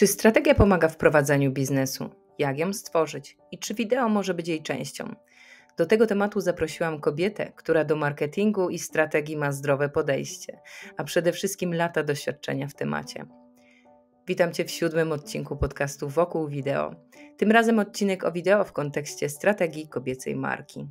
Czy strategia pomaga w prowadzeniu biznesu? Jak ją stworzyć? I czy wideo może być jej częścią? Do tego tematu zaprosiłam kobietę, która do marketingu i strategii ma zdrowe podejście, a przede wszystkim lata doświadczenia w temacie. Witam Cię w siódmym odcinku podcastu Wokół Wideo. Tym razem odcinek o wideo w kontekście strategii kobiecej marki.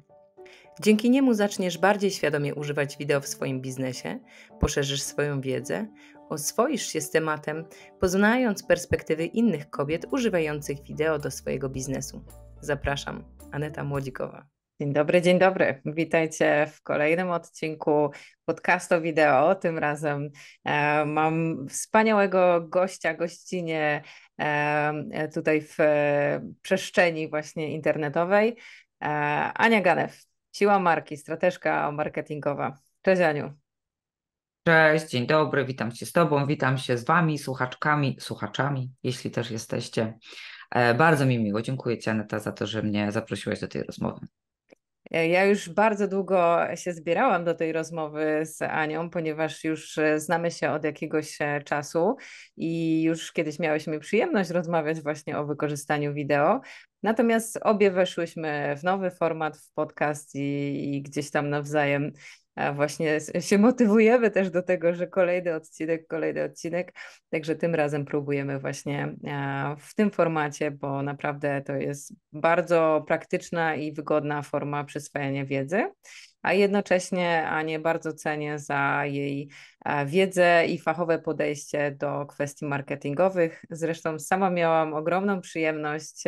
Dzięki niemu zaczniesz bardziej świadomie używać wideo w swoim biznesie, poszerzysz swoją wiedzę Oswoisz się z tematem, poznając perspektywy innych kobiet używających wideo do swojego biznesu. Zapraszam, Aneta Młodzikowa. Dzień dobry, dzień dobry. Witajcie w kolejnym odcinku podcastu wideo. Tym razem e, mam wspaniałego gościa, gościnie e, tutaj w e, przestrzeni właśnie internetowej. E, Ania Ganew, siła marki, strateżka marketingowa. Cześć Aniu. Cześć, dzień dobry, witam się z Tobą, witam się z Wami, słuchaczkami, słuchaczami, jeśli też jesteście. E, bardzo mi miło, dziękuję Ci Aneta za to, że mnie zaprosiłaś do tej rozmowy. E, ja już bardzo długo się zbierałam do tej rozmowy z Anią, ponieważ już e, znamy się od jakiegoś czasu i już kiedyś miałyśmy przyjemność rozmawiać właśnie o wykorzystaniu wideo. Natomiast obie weszłyśmy w nowy format, w podcast i, i gdzieś tam nawzajem właśnie się motywujemy też do tego, że kolejny odcinek, kolejny odcinek. Także tym razem próbujemy właśnie e, w tym formacie, bo naprawdę to jest bardzo praktyczna i wygodna forma przyswajania wiedzy a jednocześnie Anię bardzo cenię za jej e, wiedzę i fachowe podejście do kwestii marketingowych. Zresztą sama miałam ogromną przyjemność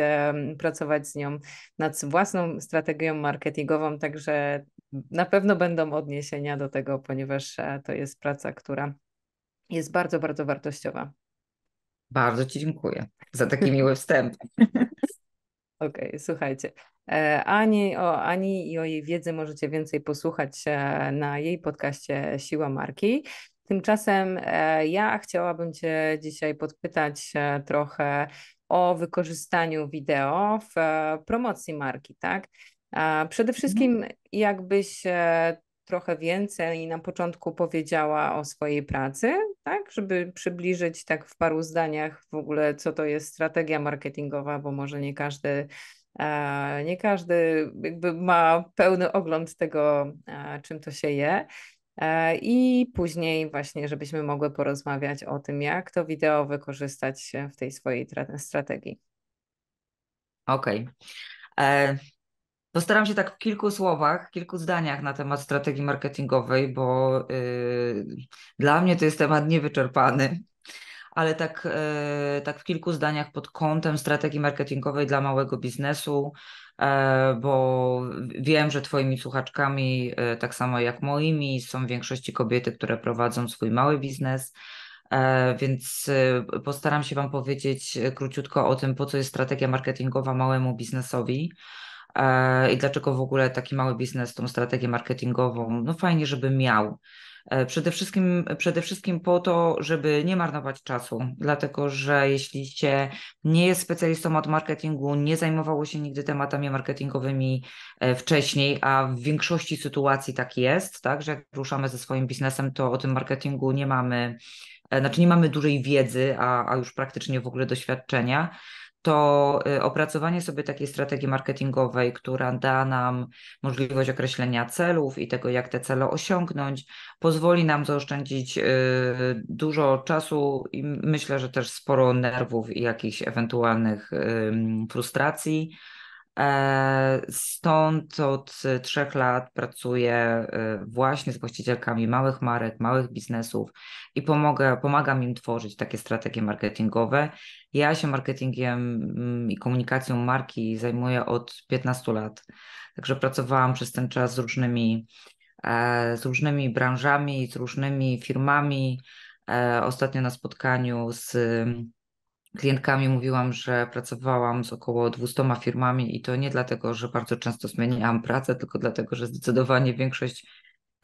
pracować z nią nad własną strategią marketingową, także na pewno będą odniesienia do tego, ponieważ e, to jest praca, która jest bardzo, bardzo wartościowa. Bardzo Ci dziękuję za taki miły wstęp. Okej, okay, słuchajcie. E, ani, o Ani i o jej wiedzy możecie więcej posłuchać e, na jej podcaście Siła Marki. Tymczasem ja chciałabym Cię dzisiaj podpytać trochę o wykorzystaniu wideo w promocji marki, tak? Przede mhm. wszystkim, jakbyś e, trochę więcej na początku powiedziała o swojej pracy, tak, żeby przybliżyć tak w paru zdaniach w ogóle, co to jest strategia marketingowa, bo może nie każdy. E, nie każdy jakby ma pełny ogląd tego, e, czym to się je. I później właśnie, żebyśmy mogły porozmawiać o tym, jak to wideo wykorzystać w tej swojej strategii. Okej. Okay. Postaram się tak w kilku słowach, kilku zdaniach na temat strategii marketingowej, bo y, dla mnie to jest temat niewyczerpany, ale tak, y, tak w kilku zdaniach pod kątem strategii marketingowej dla małego biznesu, e, bo wiem, że Twoimi słuchaczkami, e, tak samo jak moimi, są w większości kobiety, które prowadzą swój mały biznes. E, więc y, postaram się Wam powiedzieć króciutko o tym, po co jest strategia marketingowa małemu biznesowi E, i dlaczego w ogóle taki mały biznes tą strategię marketingową, no fajnie, żeby miał. E, przede wszystkim, przede wszystkim po to, żeby nie marnować czasu, dlatego że jeśli się nie jest specjalistą od marketingu, nie zajmowało się nigdy tematami marketingowymi e, wcześniej, a w większości sytuacji tak jest, tak, że jak ruszamy ze swoim biznesem, to o tym marketingu nie mamy, znaczy nie mamy dużej wiedzy, a, a już praktycznie w ogóle doświadczenia to y, opracowanie sobie takiej strategii marketingowej, która da nam możliwość określenia celów i tego, jak te cele osiągnąć, pozwoli nam zaoszczędzić y, dużo czasu i myślę, że też sporo nerwów i jakichś ewentualnych frustracji. E, stąd od trzech lat pracuję e, właśnie z właścicielkami małych marek, małych biznesów i pomogę, pomagam im tworzyć takie strategie marketingowe. Ja się marketingiem mm, i komunikacją marki zajmuję od 15 lat, także pracowałam przez ten czas z różnymi, e, z różnymi branżami, z różnymi firmami. Ostatnio na spotkaniu z klientkami mówiłam, że pracowałam z około 200 firmami i to nie dlatego, że bardzo często zmieniałam pracę, tylko dlatego, że zdecydowanie większość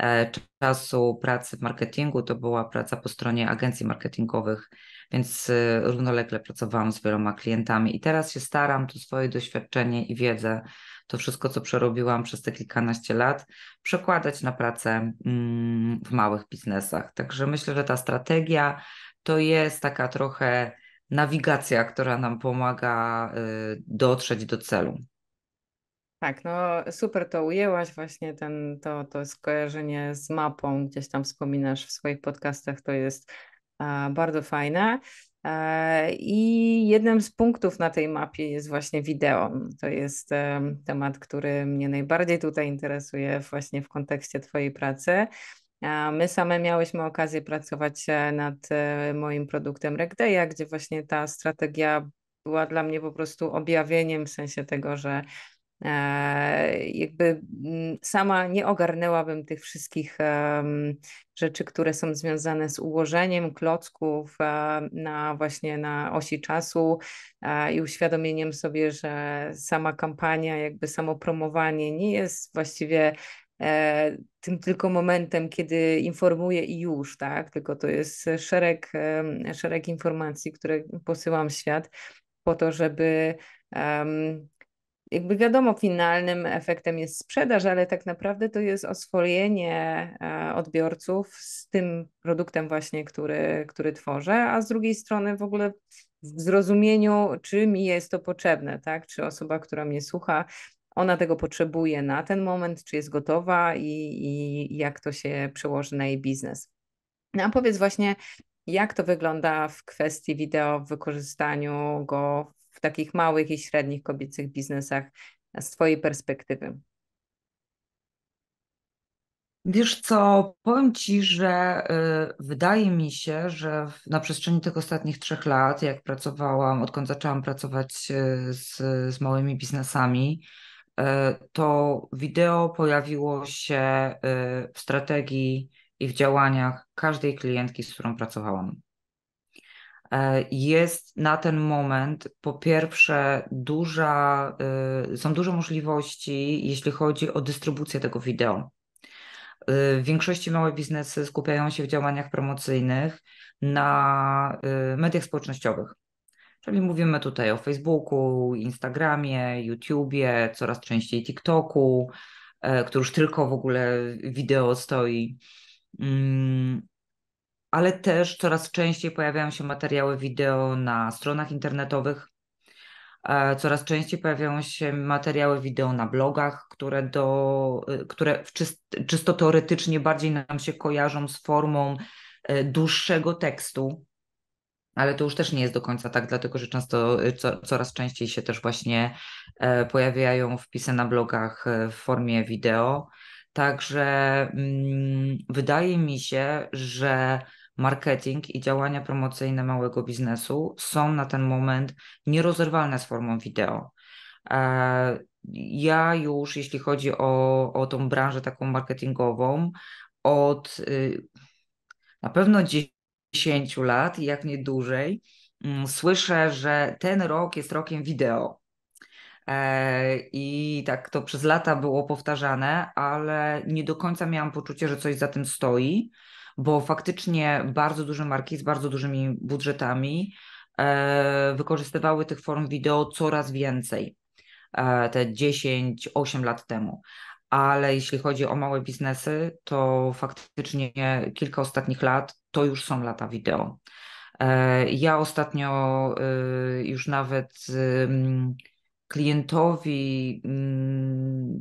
e, czasu pracy w marketingu to była praca po stronie agencji marketingowych, więc e, równolegle pracowałam z wieloma klientami i teraz się staram to swoje doświadczenie i wiedzę, to wszystko, co przerobiłam przez te kilkanaście lat, przekładać na pracę mm, w małych biznesach. Także myślę, że ta strategia to jest taka trochę nawigacja, która nam pomaga y, dotrzeć do celu. Tak, no super to ujęłaś właśnie ten, to, to skojarzenie z mapą, gdzieś tam wspominasz w swoich podcastach, to jest a, bardzo fajne. E, I jednym z punktów na tej mapie jest właśnie wideo. To jest temat, który mnie najbardziej tutaj interesuje, właśnie w kontekście Twojej pracy. My same miałyśmy okazję pracować e, nad e, moim produktem Regdeja, gdzie właśnie ta strategia była dla mnie po prostu objawieniem w sensie tego, że e, jakby mm, sama nie ogarnęłabym tych wszystkich rzeczy, które są związane z ułożeniem klocków na właśnie na osi czasu i uświadomieniem sobie, że sama kampania, jakby samo promowanie nie jest właściwie E, tym tylko momentem, kiedy informuję i już, tak? Tylko to jest szereg, szereg informacji, które posyłam w świat po to, żeby jakby wiadomo, finalnym efektem jest sprzedaż, ale tak naprawdę to jest oswojenie e, odbiorców z tym produktem właśnie, który, który tworzę, a z drugiej strony w ogóle w zrozumieniu, czy mi jest to potrzebne, tak? Czy osoba, która mnie słucha, ona tego potrzebuje na ten moment, czy jest gotowa i, i jak to się przełoży na jej biznes. No a powiedz właśnie, jak to wygląda w kwestii wideo, w wykorzystaniu go w takich małych i średnich kobiecych biznesach z Twojej perspektywy? Wiesz co, powiem Ci, że y, wydaje mi się, że na przestrzeni tych ostatnich trzech lat, jak pracowałam, odkąd zaczęłam pracować y, z, z małymi biznesami, E, to wideo pojawiło się e, w strategii i w działaniach każdej klientki, z którą pracowałam. E, jest na ten moment, po pierwsze, duża, są duże możliwości, jeśli chodzi o dystrybucję tego wideo. W większości małe biznesy skupiają się w działaniach promocyjnych na mediach społecznościowych. Czyli mówimy tutaj o Facebooku, Instagramie, YouTubie, coraz częściej TikToku, e, który już tylko w ogóle wideo stoi. Mm, ale też coraz częściej pojawiają się materiały wideo na stronach internetowych. E, coraz częściej pojawiają się materiały wideo na blogach, które, do, e, które czysto teoretycznie bardziej nam się kojarzą z formą dłuższego tekstu, ale to już też nie jest do końca tak, dlatego że często y, co, coraz częściej się też właśnie e, pojawiają wpisy na blogach e, w formie wideo. Także mm, wydaje mi się, że marketing i działania promocyjne małego biznesu są na ten moment nierozerwalne z formą wideo. E, ja już, jeśli chodzi o, o tą branżę taką marketingową, od y, na pewno dziś 10 lat, jak nie dłużej, mm, słyszę, że ten rok jest rokiem wideo. E, I tak to przez lata było powtarzane, ale nie do końca miałam poczucie, że coś za tym stoi, bo faktycznie bardzo duże marki z bardzo dużymi budżetami e, wykorzystywały tych form wideo coraz więcej e, te 10, 8 lat temu ale jeśli chodzi o małe biznesy, to faktycznie kilka ostatnich lat to już są lata wideo. E, ja ostatnio y, już nawet klientowi mm,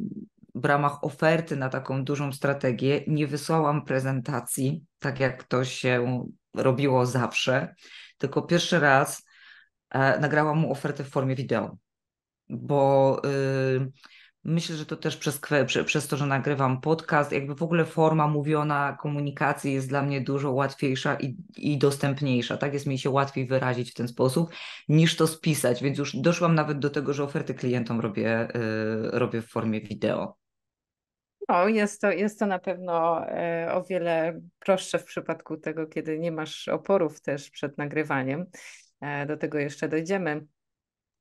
w ramach oferty na taką dużą strategię nie wysłałam prezentacji, tak jak to się robiło zawsze, tylko pierwszy raz e, nagrałam mu ofertę w formie wideo, bo y, Myślę, że to też przez, przez to, że nagrywam podcast, jakby w ogóle forma mówiona komunikacji jest dla mnie dużo łatwiejsza i, i dostępniejsza. Tak jest mi się łatwiej wyrazić w ten sposób, niż to spisać. Więc już doszłam nawet do tego, że oferty klientom robię, yy, robię w formie wideo. No, jest to, jest to na pewno e, o wiele prostsze w przypadku tego, kiedy nie masz oporów też przed nagrywaniem. E, do tego jeszcze dojdziemy.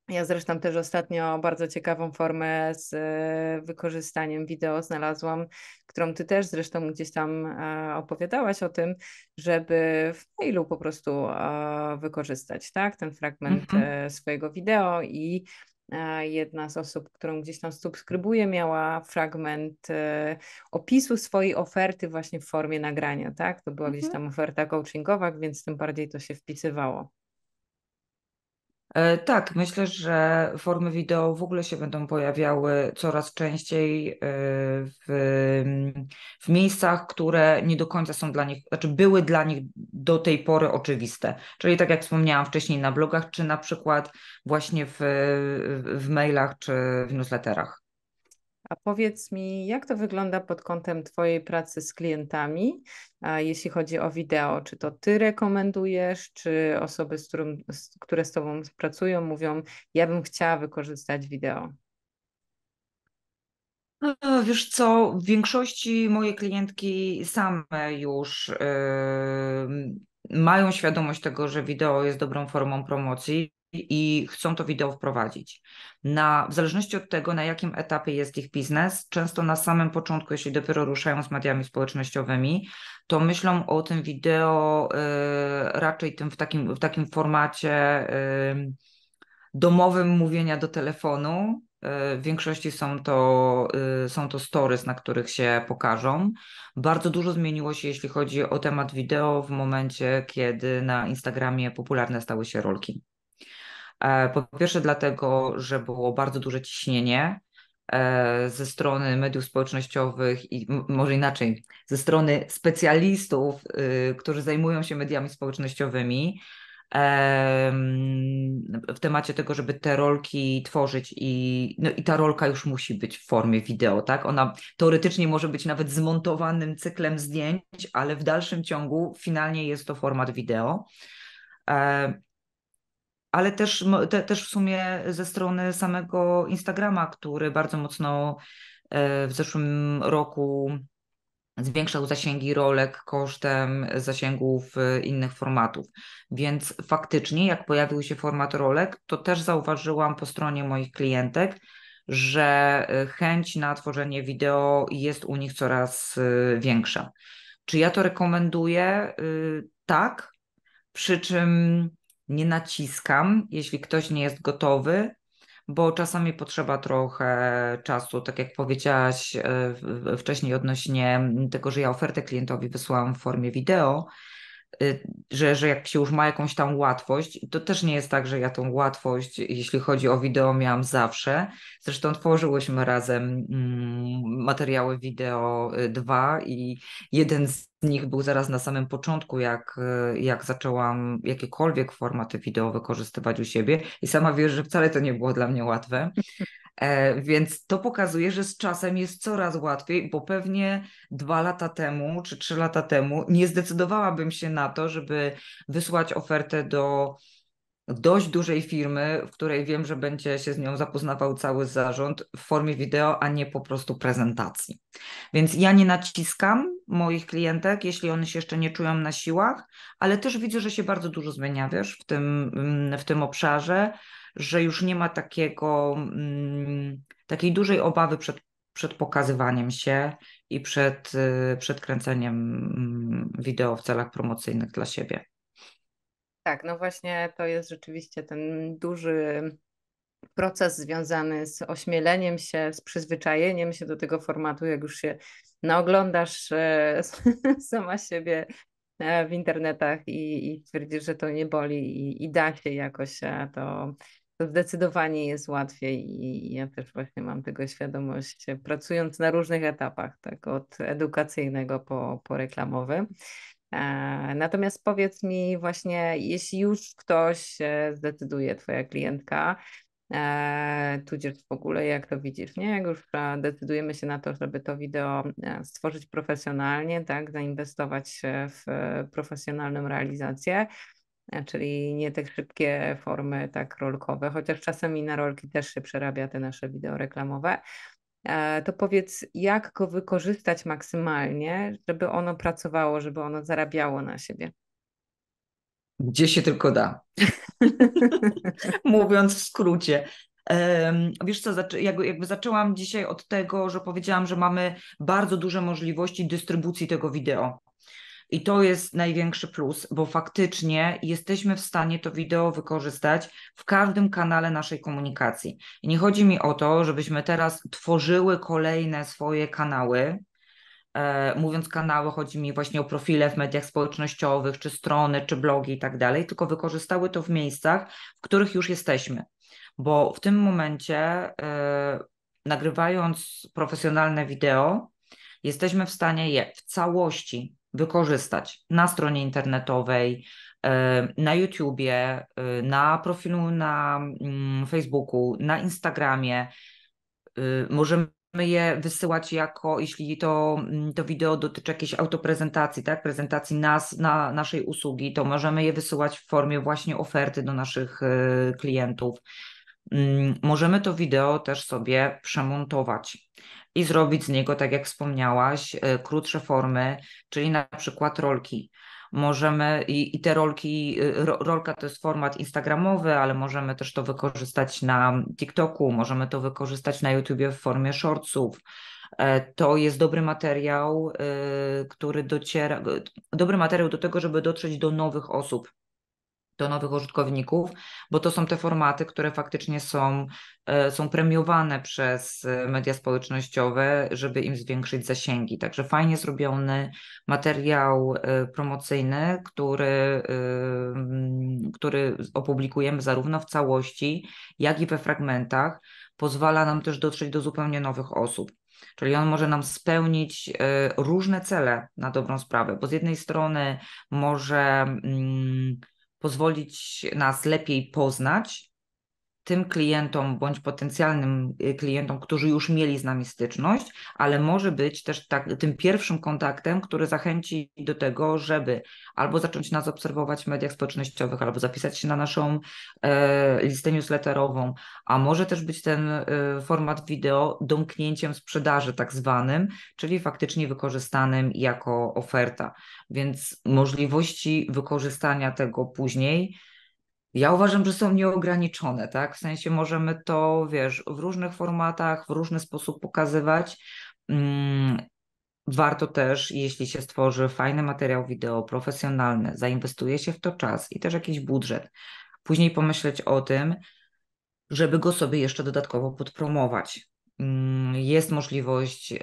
Ja zresztą też ostatnio bardzo ciekawą formę z e, wykorzystaniem wideo znalazłam, którą ty też zresztą gdzieś tam e, opowiadałaś o tym, żeby w mailu po prostu e, wykorzystać, tak, ten fragment mm -hmm. swojego wideo i jedna z osób, którą gdzieś tam subskrybuję, miała fragment opisu swojej oferty właśnie w formie nagrania, tak? To była mm -hmm. gdzieś mhm. tam oferta coachingowa, więc tym bardziej to się wpisywało. E, tak, myślę, że formy wideo w ogóle się będą pojawiały coraz częściej e, w, w, miejscach, które nie do końca są dla nich, znaczy były dla nich do tej pory oczywiste. Czyli tak jak wspomniałam wcześniej na blogach, czy na przykład właśnie w, w mailach, czy w newsletterach. A powiedz mi, jak to wygląda pod kątem Twojej pracy z klientami, jeśli chodzi o wideo? Czy to Ty rekomendujesz, czy osoby, z którym, które z Tobą pracują, mówią, ja bym chciała wykorzystać wideo? No, wiesz co, w większości moje klientki same już yy, mają świadomość tego, że wideo jest dobrą formą promocji, i chcą to wideo wprowadzić. Na, w zależności od tego, na jakim etapie jest ich biznes, często na samym początku, jeśli dopiero ruszają z mediami społecznościowymi, to myślą o tym wideo y, raczej tym w takim, w takim formacie y, domowym mówienia do telefonu. Y, w większości są to, y, są to stories, na których się pokażą. Bardzo dużo zmieniło się, jeśli chodzi o temat wideo, w momencie, kiedy na Instagramie popularne stały się rolki. E, po pierwsze, dlatego, że było bardzo duże ciśnienie e, ze strony mediów społecznościowych i może inaczej, ze strony specjalistów, y, którzy zajmują się mediami społecznościowymi w temacie tego, żeby te rolki tworzyć i, no i ta rolka już musi być w formie wideo, tak? Ona teoretycznie może być nawet zmontowanym cyklem zdjęć, ale w dalszym ciągu finalnie jest to format wideo. E, ale też, te, też w sumie ze strony samego Instagrama, który bardzo mocno e, w zeszłym roku zwiększał zasięgi rolek kosztem zasięgów e, innych formatów. Więc faktycznie, jak pojawił się format rolek, to też zauważyłam po stronie moich klientek, że e, chęć na tworzenie wideo jest u nich coraz większa. Czy ja to rekomenduję? Tak. Przy czym nie naciskam, jeśli ktoś nie jest gotowy, bo czasami potrzeba trochę czasu, tak jak powiedziałaś e, wcześniej odnośnie tego, że ja ofertę klientowi wysłałam w formie wideo, Y, że, że jak się już ma jakąś tam łatwość, to też nie jest tak, że ja tą łatwość, jeśli chodzi o wideo, miałam zawsze. Zresztą tworzyłyśmy razem mm, materiały wideo y, dwa i jeden z nich był zaraz na samym początku, jak, y, jak zaczęłam jakiekolwiek formaty wideo wykorzystywać u siebie i sama wiesz, że wcale to nie było dla mnie łatwe. E, więc to pokazuje, że z czasem jest coraz łatwiej, bo pewnie dwa lata temu czy trzy lata temu nie zdecydowałabym się na to, żeby wysłać ofertę do dość dużej firmy, w której wiem, że będzie się z nią zapoznawał cały zarząd w formie wideo, a nie po prostu prezentacji. Więc ja nie naciskam moich klientek, jeśli one się jeszcze nie czują na siłach, ale też widzę, że się bardzo dużo zmienia, wiesz, w tym, w tym obszarze że już nie ma takiego, mm, takiej dużej obawy przed, przed pokazywaniem się i przed, y, przed kręceniem mm, wideo w celach promocyjnych dla siebie. Tak, no właśnie to jest rzeczywiście ten duży proces związany z ośmieleniem się, z przyzwyczajeniem się do tego formatu, jak już się naoglądasz e, sama siebie e, w internetach i, i twierdzisz, że to nie boli i, i da się jakoś e, to to zdecydowanie jest łatwiej i ja też właśnie mam tego świadomość, pracując na różnych etapach, tak od edukacyjnego po, po reklamowy. E, natomiast powiedz mi właśnie, jeśli już ktoś e, zdecyduje, twoja klientka, e, tudzież w ogóle jak to widzisz, nie? Jak już decydujemy się na to, żeby to wideo stworzyć profesjonalnie, tak, zainwestować w profesjonalną realizację, E, czyli nie te szybkie formy tak rolkowe, chociaż czasami na rolki też się przerabia te nasze wideo reklamowe, e, to powiedz, jak go wykorzystać maksymalnie, żeby ono pracowało, żeby ono zarabiało na siebie? Gdzie się tylko da. Mówiąc w skrócie. Wiesz co, jakby zaczęłam dzisiaj od tego, że powiedziałam, że mamy bardzo duże możliwości dystrybucji tego wideo. I to jest największy plus, bo faktycznie jesteśmy w stanie to wideo wykorzystać w każdym kanale naszej komunikacji. I nie chodzi mi o to, żebyśmy teraz tworzyły kolejne swoje kanały, e, mówiąc kanały, chodzi mi właśnie o profile w mediach społecznościowych, czy strony, czy blogi i tak dalej, tylko wykorzystały to w miejscach, w których już jesteśmy. Bo w tym momencie, e, nagrywając profesjonalne wideo, jesteśmy w stanie je w całości wykorzystać na stronie internetowej, e, na YouTubie, e, na profilu na mm, Facebooku, na Instagramie. E, możemy je wysyłać jako, jeśli to, mm, to wideo dotyczy jakiejś autoprezentacji, tak, prezentacji nas, na naszej usługi, to możemy je wysyłać w formie właśnie oferty do naszych klientów. Mm, możemy to wideo też sobie przemontować i zrobić z niego, tak jak wspomniałaś, e, krótsze formy, czyli na przykład rolki. Możemy i, i te rolki, e, ro, rolka to jest format Instagramowy, ale możemy też to wykorzystać na TikToku, możemy to wykorzystać na YouTubie w formie shortsów. E, to jest dobry materiał, który dociera, dobry materiał do tego, żeby dotrzeć do nowych osób, do nowych użytkowników, bo to są te formaty, które faktycznie są, e, są premiowane przez e, media społecznościowe, żeby im zwiększyć zasięgi. Także fajnie zrobiony materiał e, promocyjny, który, który opublikujemy zarówno w całości, jak i we fragmentach, pozwala nam też dotrzeć do zupełnie nowych osób. Czyli on może nam spełnić różne cele na dobrą sprawę, bo z jednej strony może mm, pozwolić nas lepiej poznać, tym klientom bądź potencjalnym y, klientom, którzy już mieli z nami styczność, ale może być też tak, tym pierwszym kontaktem, który zachęci do tego, żeby albo zacząć nas obserwować w mediach społecznościowych, albo zapisać się na naszą e, listę newsletterową, a może też być ten e, format wideo domknięciem sprzedaży tak zwanym, czyli faktycznie wykorzystanym jako oferta. Więc możliwości wykorzystania tego później ja uważam, że są nieograniczone, tak? W sensie możemy to, wiesz, w różnych formatach, w różny sposób pokazywać. Mm, warto też, jeśli się stworzy fajny materiał wideo, profesjonalny, zainwestuje się w to czas i też jakiś budżet, później pomyśleć o tym, żeby go sobie jeszcze dodatkowo podpromować. Mm, jest możliwość e,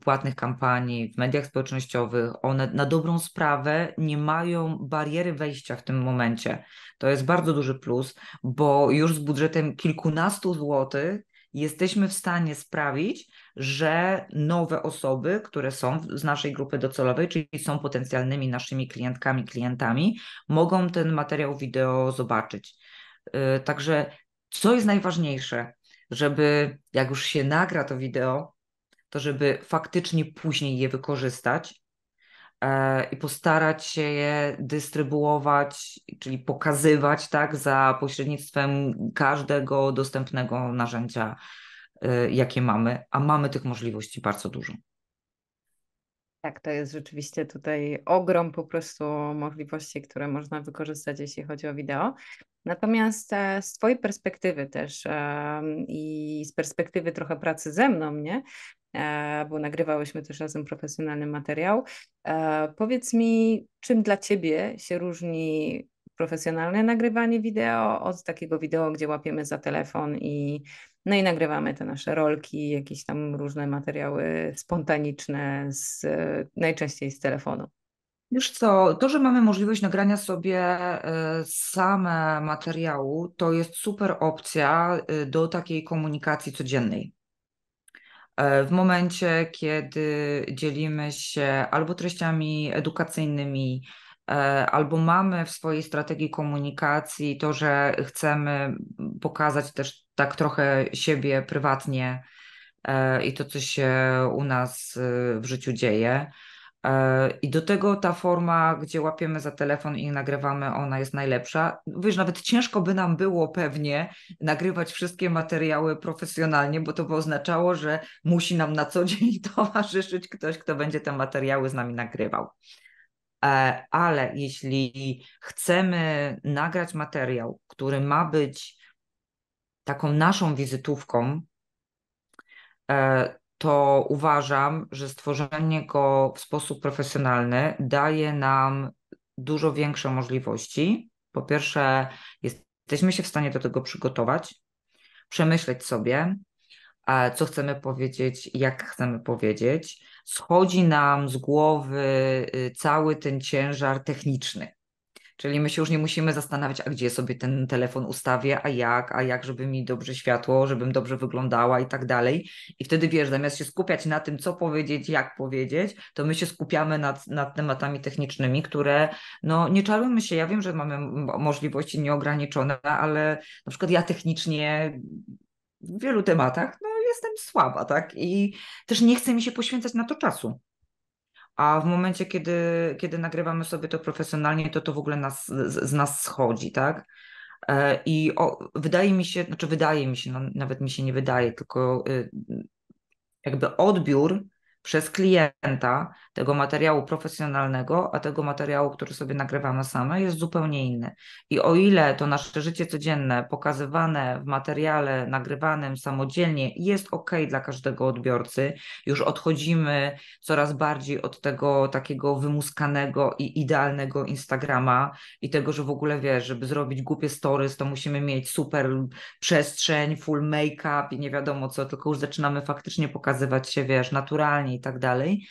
płatnych kampanii w mediach społecznościowych. One na dobrą sprawę nie mają bariery wejścia w tym momencie. To jest bardzo duży plus, bo już z budżetem kilkunastu złotych jesteśmy w stanie sprawić, że nowe osoby, które są z naszej grupy docelowej, czyli są potencjalnymi naszymi klientkami, klientami, mogą ten materiał wideo zobaczyć. E, także co jest najważniejsze? żeby jak już się nagra to wideo, to żeby faktycznie później je wykorzystać e, i postarać się je dystrybuować, czyli pokazywać tak, za pośrednictwem każdego dostępnego narzędzia, e, jakie mamy, a mamy tych możliwości bardzo dużo. Tak, to jest rzeczywiście tutaj ogrom po prostu możliwości, które można wykorzystać, jeśli chodzi o wideo. Natomiast e, z Twojej perspektywy też i z perspektywy trochę pracy ze mną, nie? E, bo nagrywałyśmy też razem profesjonalny materiał. E, powiedz mi, czym dla Ciebie się różni profesjonalne nagrywanie wideo, od takiego wideo, gdzie łapiemy za telefon i, no i nagrywamy te nasze rolki, jakieś tam różne materiały spontaniczne, z, najczęściej z telefonu. Wiesz co, to, że mamy możliwość nagrania sobie e, same materiału, to jest super opcja e, do takiej komunikacji codziennej. E, w momencie, kiedy dzielimy się albo treściami edukacyjnymi, E, albo mamy w swojej strategii komunikacji to, że chcemy pokazać też tak trochę siebie prywatnie e, i to, co się u nas e, w życiu dzieje. I do tego ta forma, gdzie łapiemy za telefon i nagrywamy, ona jest najlepsza. Wiesz, nawet ciężko by nam było pewnie nagrywać wszystkie materiały profesjonalnie, bo to by oznaczało, że musi nam na co dzień towarzyszyć ktoś, kto będzie te materiały z nami nagrywał. E, ale jeśli chcemy nagrać materiał, który ma być taką naszą wizytówką, e, to uważam, że stworzenie go w sposób profesjonalny daje nam dużo większe możliwości. Po pierwsze, jesteśmy się w stanie do tego przygotować, przemyśleć sobie, e, co chcemy powiedzieć, jak chcemy powiedzieć schodzi nam z głowy y, cały ten ciężar techniczny. Czyli my się już nie musimy zastanawiać, a gdzie sobie ten telefon ustawię, a jak, a jak, żeby mi dobrze światło, żebym dobrze wyglądała i tak dalej. I wtedy wiesz, zamiast się skupiać na tym, co powiedzieć, jak powiedzieć, to my się skupiamy nad, nad tematami technicznymi, które, no nie czarujmy się, ja wiem, że mamy możliwości nieograniczone, ale na przykład ja technicznie w wielu tematach no, jestem słaba, tak? I też nie chcę mi się poświęcać na to czasu. A w momencie, kiedy, kiedy nagrywamy sobie to profesjonalnie, to to w ogóle nas, z, z nas schodzi, tak? E, I o, wydaje mi się, znaczy wydaje mi się, no, nawet mi się nie wydaje, tylko y, jakby odbiór przez klienta tego materiału profesjonalnego, a tego materiału, który sobie nagrywamy same, jest zupełnie inny. I o ile to nasze życie codzienne, pokazywane w materiale nagrywanym samodzielnie, jest ok dla każdego odbiorcy, już odchodzimy coraz bardziej od tego takiego wymuskanego i idealnego Instagrama i tego, że w ogóle wiesz, żeby zrobić głupie stories, to musimy mieć super przestrzeń, full make-up i nie wiadomo co, tylko już zaczynamy faktycznie pokazywać się, wiesz, naturalnie i tak dalej,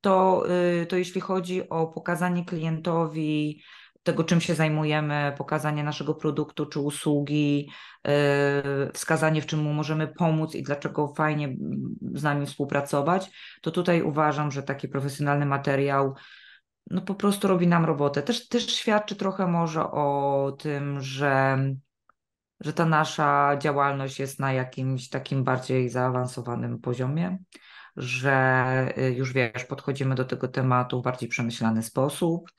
to, y, to jeśli chodzi o pokazanie klientowi tego, czym się zajmujemy, pokazanie naszego produktu czy usługi, y, wskazanie, w czym mu możemy pomóc i dlaczego fajnie mm, z nami współpracować, to tutaj uważam, że taki profesjonalny materiał no po prostu robi nam robotę. Też, też świadczy trochę może o tym, że, że ta nasza działalność jest na jakimś takim bardziej zaawansowanym poziomie że y, już wiesz, podchodzimy do tego tematu w bardziej przemyślany sposób,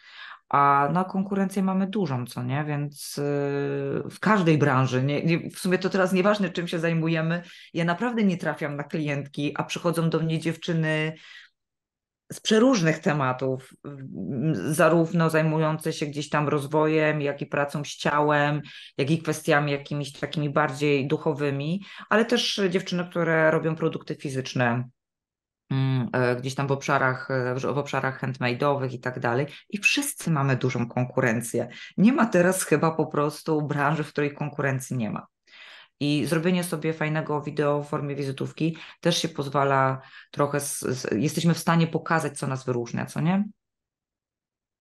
a na konkurencję mamy dużą, co nie? Więc y, w każdej branży, nie, nie, w sumie to teraz nieważne, czym się zajmujemy, ja naprawdę nie trafiam na klientki, a przychodzą do mnie dziewczyny z przeróżnych tematów, mm, zarówno zajmujące się gdzieś tam rozwojem, jak i pracą z ciałem, jak i kwestiami jakimiś takimi bardziej duchowymi, ale też dziewczyny, które robią produkty fizyczne Mm, e, gdzieś tam w obszarach, e, w obszarach handmade'owych i tak dalej. I wszyscy mamy dużą konkurencję. Nie ma teraz chyba po prostu branży, w której konkurencji nie ma. I zrobienie sobie fajnego wideo w formie wizytówki też się pozwala trochę, z, z, jesteśmy w stanie pokazać, co nas wyróżnia, co nie?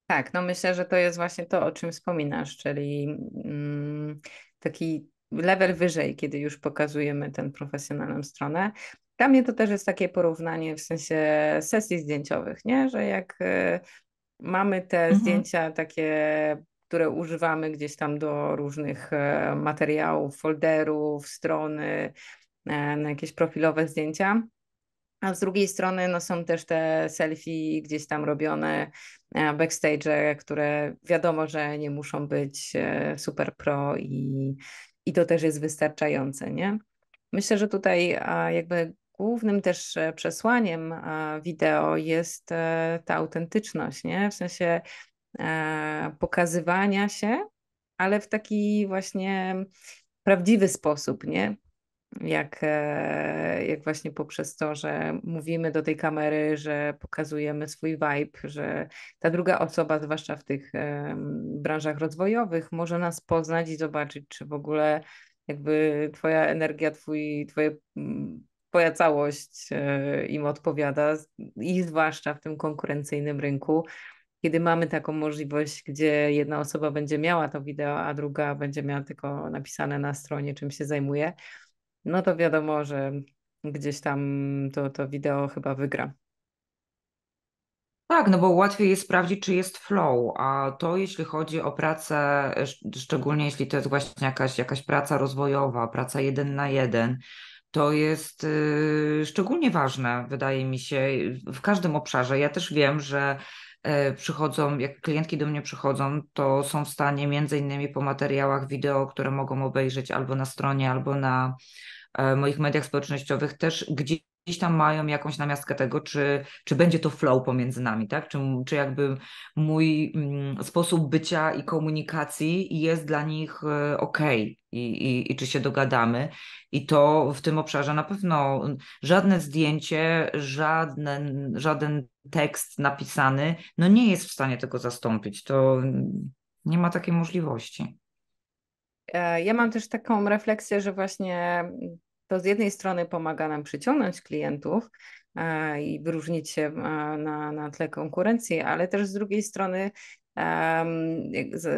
Tak, no myślę, że to jest właśnie to, o czym wspominasz, czyli mm, taki level wyżej, kiedy już pokazujemy tę profesjonalną stronę. Dla mnie to też jest takie porównanie w sensie sesji zdjęciowych, nie? że jak y, mamy te mhm. zdjęcia takie, które używamy gdzieś tam do różnych e, materiałów, folderów, strony, e, na jakieś profilowe zdjęcia, a z drugiej strony no, są też te selfie gdzieś tam robione, e, backstage, które wiadomo, że nie muszą być super pro i, i to też jest wystarczające, nie? Myślę, że tutaj jakby głównym też e, przesłaniem e, wideo jest e, ta autentyczność, nie? w sensie pokazywania się, ale w taki właśnie prawdziwy sposób, nie? Jak, jak właśnie poprzez to, że mówimy do tej kamery, że pokazujemy swój vibe, że ta druga osoba, zwłaszcza w tych branżach rozwojowych, może nas poznać i zobaczyć, czy w ogóle jakby twoja energia, twój, twoje Twoja całość e, im odpowiada, i zwłaszcza w tym konkurencyjnym rynku, kiedy mamy taką możliwość, gdzie jedna osoba będzie miała to wideo, a druga będzie miała tylko napisane na stronie, czym się zajmuje, no to wiadomo, że gdzieś tam to, to wideo chyba wygra. Tak, no bo łatwiej jest sprawdzić, czy jest flow, a to jeśli chodzi o pracę, szczególnie jeśli to jest właśnie jakaś, jakaś praca rozwojowa, praca jeden na jeden, to jest y, szczególnie ważne, wydaje mi się, w każdym obszarze. Ja też wiem, że y, przychodzą, jak klientki do mnie przychodzą, to są w stanie między innymi po materiałach wideo, które mogą obejrzeć albo na stronie, albo na e, moich mediach społecznościowych, też gdzieś gdzieś tam mają jakąś namiastkę tego, czy, czy będzie to flow pomiędzy nami, tak? Czy, czy jakby mój mm, sposób bycia i komunikacji jest dla nich e, ok i, i, i czy się dogadamy. I to w tym obszarze na pewno żadne zdjęcie, żadne, żaden tekst napisany, no nie jest w stanie tego zastąpić. To nie ma takiej możliwości. E, ja mam też taką refleksję, że właśnie mm, to z jednej strony pomaga nam przyciągnąć klientów e, i wyróżnić się e, na, na tle konkurencji, ale też z drugiej strony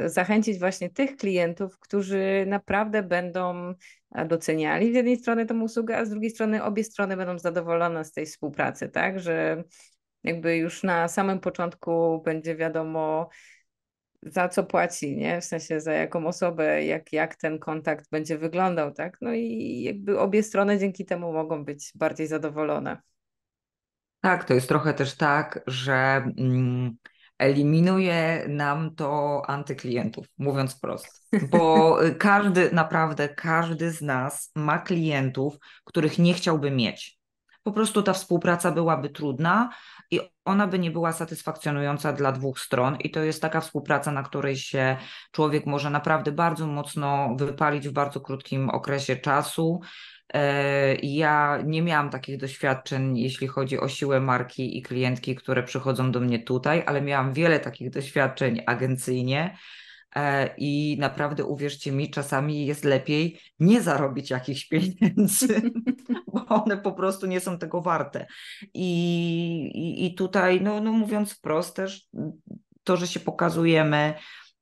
zachęcić właśnie tych klientów, którzy naprawdę będą e, doceniali z jednej strony tą usługę, a z drugiej strony obie strony będą zadowolone z tej współpracy, tak, że jakby już na samym początku będzie wiadomo, za co płaci, nie? W sensie za jaką osobę, jak, jak ten kontakt będzie wyglądał, tak? No i jakby obie strony dzięki temu mogą być bardziej zadowolone. Tak, to jest trochę też tak, że mm, eliminuje nam to antyklientów, mówiąc wprost. Bo każdy, naprawdę każdy z nas ma klientów, których nie chciałby mieć. Po prostu ta współpraca byłaby trudna, i ona by nie była satysfakcjonująca dla dwóch stron i to jest taka współpraca, na której się człowiek może naprawdę bardzo mocno wypalić w bardzo krótkim okresie czasu. E, ja nie miałam takich doświadczeń, jeśli chodzi o siłę marki i klientki, które przychodzą do mnie tutaj, ale miałam wiele takich doświadczeń agencyjnie E, I naprawdę uwierzcie mi, czasami jest lepiej nie zarobić jakichś pieniędzy, bo one po prostu nie są tego warte. I, i, tutaj, no, no mówiąc wprost, też to, że się pokazujemy,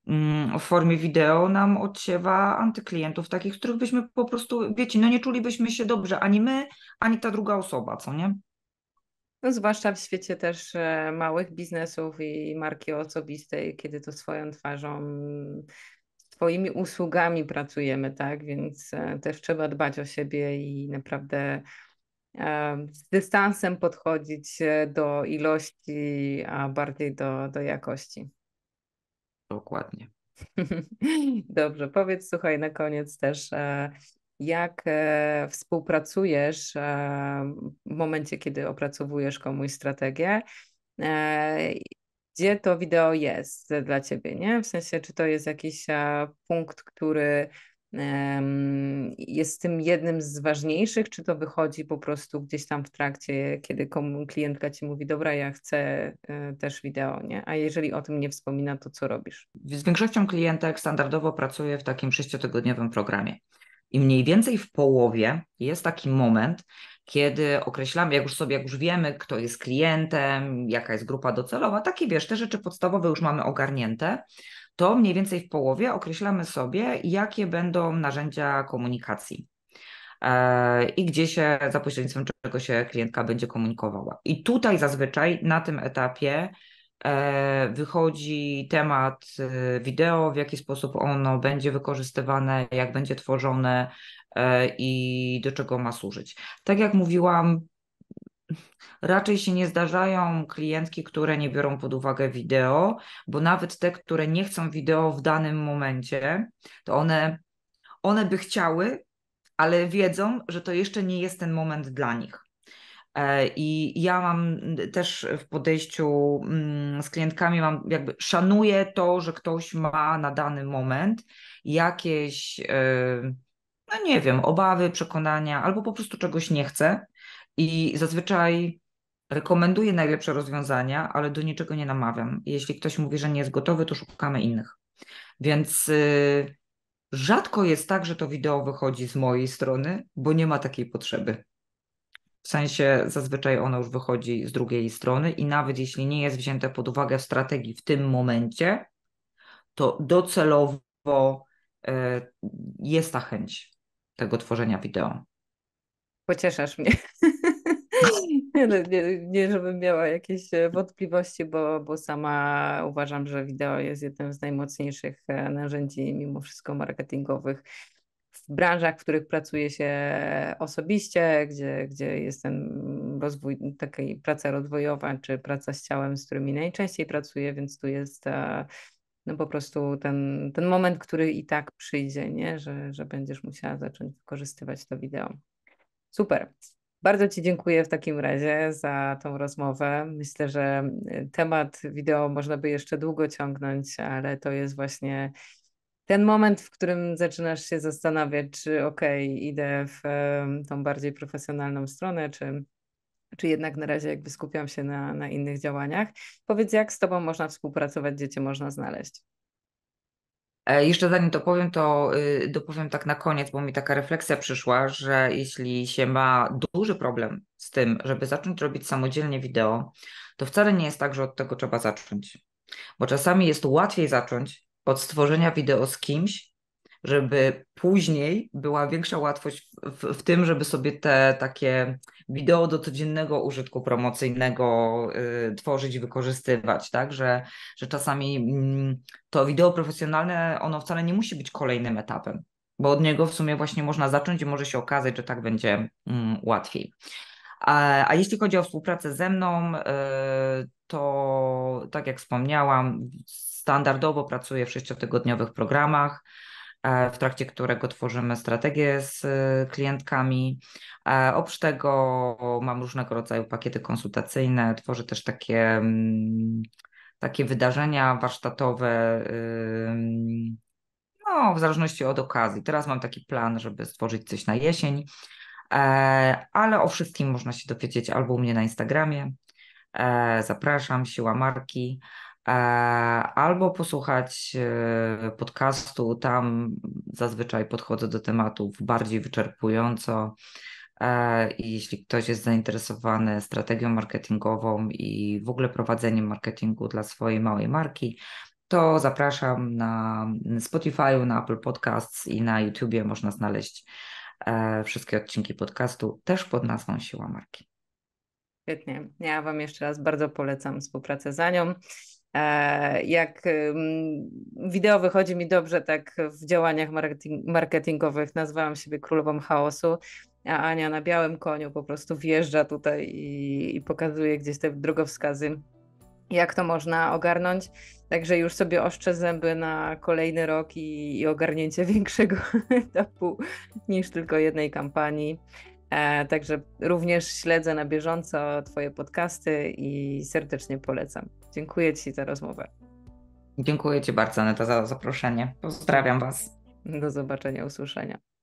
mm, w formie wideo nam odsiewa antyklientów, takich, których byśmy po prostu, wiecie, no nie czulibyśmy się dobrze, ani my, ani ta druga osoba, co nie? No, zwłaszcza w świecie też e, małych biznesów i marki osobistej, kiedy to swoją twarzą, swoimi usługami pracujemy, tak? Więc e, też trzeba dbać o siebie i naprawdę e, z dystansem podchodzić do ilości, a bardziej do, do jakości. Dokładnie. Dobrze, powiedz słuchaj na koniec też, jak e, współpracujesz e, w momencie, kiedy opracowujesz komuś strategię, e, gdzie to wideo jest dla ciebie, nie? W sensie, czy to jest jakiś punkt, który jest tym jednym z ważniejszych, czy to wychodzi po prostu gdzieś tam w trakcie, kiedy klientka ci mówi, dobra, ja chcę też wideo, nie? A jeżeli o tym nie wspomina, to co robisz? Z większością klientek standardowo pracuję w takim sześciotygodniowym programie. I mniej więcej w połowie jest taki moment, kiedy określamy, jak już sobie, jak już wiemy, kto jest klientem, jaka jest grupa docelowa, takie wiesz, te rzeczy podstawowe już mamy ogarnięte, to mniej więcej w połowie określamy sobie, jakie będą narzędzia komunikacji e, i gdzie się za pośrednictwem czego się klientka będzie komunikowała. I tutaj zazwyczaj na tym etapie E, wychodzi temat e, wideo, w jaki sposób ono będzie wykorzystywane, jak będzie tworzone e, i do czego ma służyć. Tak jak mówiłam, raczej się nie zdarzają klientki, które nie biorą pod uwagę wideo, bo nawet te, które nie chcą wideo w danym momencie, to one, one by chciały, ale wiedzą, że to jeszcze nie jest ten moment dla nich. E, I ja mam też w podejściu mm, z klientkami, mam jakby szanuję to, że ktoś ma na dany moment jakieś, e, no nie wiem, obawy, przekonania albo po prostu czegoś nie chce. I zazwyczaj rekomenduję najlepsze rozwiązania, ale do niczego nie namawiam. Jeśli ktoś mówi, że nie jest gotowy, to szukamy innych. Więc y, rzadko jest tak, że to wideo wychodzi z mojej strony, bo nie ma takiej potrzeby. W sensie zazwyczaj ono już wychodzi z drugiej strony i nawet jeśli nie jest wzięte pod uwagę w strategii w tym momencie, to docelowo e, jest ta chęć tego tworzenia wideo. Pocieszasz mnie. No, nie, nie, żebym miała jakieś e, wątpliwości, bo, bo sama uważam, że wideo jest jednym z najmocniejszych e, narzędzi mimo wszystko marketingowych w branżach, w których pracuje się osobiście, gdzie, gdzie jest ten rozwój, taka praca rozwojowa czy praca z ciałem, z którymi najczęściej pracuję, więc tu jest e, no po prostu ten, ten moment, który i tak przyjdzie, nie? Że, że będziesz musiała zacząć wykorzystywać to wideo. Super. Bardzo Ci dziękuję w takim razie za tą rozmowę. Myślę, że e, temat wideo można by jeszcze długo ciągnąć, ale to jest właśnie ten moment, w którym zaczynasz się zastanawiać, czy okej, okay, idę w tą bardziej profesjonalną stronę, czy, czy jednak na razie jakby skupiam się na, na innych działaniach. Powiedz, jak z Tobą można współpracować, gdzie Cię można znaleźć? E, jeszcze zanim to powiem, to y, dopowiem tak na koniec, bo mi taka refleksja przyszła, że jeśli się ma duży problem z tym, żeby zacząć robić samodzielnie wideo, to wcale nie jest tak, że od tego trzeba zacząć. Bo czasami jest łatwiej zacząć od stworzenia wideo z kimś, żeby później była większa łatwość w, w, tym, żeby sobie te takie wideo do codziennego użytku promocyjnego y, tworzyć, wykorzystywać, tak, że, że czasami mm, to wideo profesjonalne, ono wcale nie musi być kolejnym etapem, bo od niego w sumie właśnie można zacząć i może się okazać, że tak będzie mm, łatwiej. A, a, jeśli chodzi o współpracę ze mną, y, to tak jak wspomniałam, standardowo pracuję w sześciotygodniowych programach, e, w trakcie którego tworzymy strategię z e, klientkami. E, oprócz tego mam różnego rodzaju pakiety konsultacyjne, tworzę też takie, mm, takie wydarzenia warsztatowe. No, w zależności od okazji. Teraz mam taki plan, żeby stworzyć coś na jesień, ale o wszystkim można się dowiedzieć albo u mnie na Instagramie. Zapraszam, siła marki. E, albo posłuchać e, podcastu. Tam zazwyczaj podchodzę do tematów bardziej wyczerpująco. E, I jeśli ktoś jest zainteresowany strategią marketingową i w ogóle prowadzeniem marketingu dla swojej małej marki, to zapraszam na Spotify, na Apple Podcasts i na YouTubie można znaleźć wszystkie odcinki podcastu też pod nazwą Siła Marki. Świetnie. Ja Wam jeszcze raz bardzo polecam współpracę za nią. E, jak wideo wychodzi mi dobrze tak w działaniach marketingowych, nazwałam siebie królową chaosu, a Ania na białym koniu po prostu wjeżdża tutaj i, pokazuje gdzieś te drogowskazy, jak to można ogarnąć. Także już sobie oszczę zęby na kolejny rok i ogarnięcie większego etapu niż tylko jednej kampanii. E, także również śledzę na bieżąco Twoje podcasty i serdecznie polecam. Dziękuję Ci za rozmowę. Dziękuję Ci bardzo, Aneta, za zaproszenie. Pozdrawiam Was. Do zobaczenia, usłyszenia.